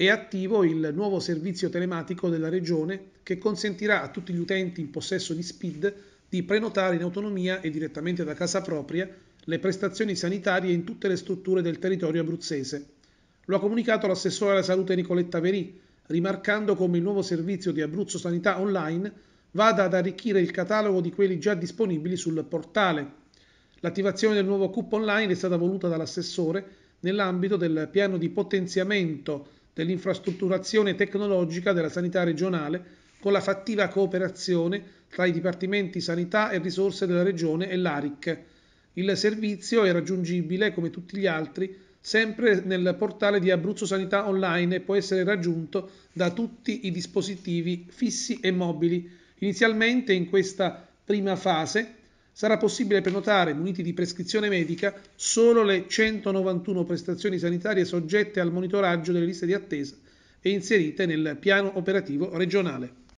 È attivo il nuovo servizio telematico della Regione che consentirà a tutti gli utenti in possesso di SPID di prenotare in autonomia e direttamente da casa propria le prestazioni sanitarie in tutte le strutture del territorio abruzzese. Lo ha comunicato l'assessore alla salute Nicoletta Verì, rimarcando come il nuovo servizio di Abruzzo Sanità Online vada ad arricchire il catalogo di quelli già disponibili sul portale. L'attivazione del nuovo CUP online è stata voluta dall'assessore nell'ambito del piano di potenziamento dell'infrastrutturazione tecnologica della sanità regionale con la fattiva cooperazione tra i dipartimenti sanità e risorse della regione e l'ARIC. Il servizio è raggiungibile, come tutti gli altri, sempre nel portale di Abruzzo Sanità Online e può essere raggiunto da tutti i dispositivi fissi e mobili. Inizialmente in questa prima fase sarà possibile prenotare, muniti di prescrizione medica, solo le 191 prestazioni sanitarie soggette al monitoraggio delle liste di attesa e inserite nel piano operativo regionale.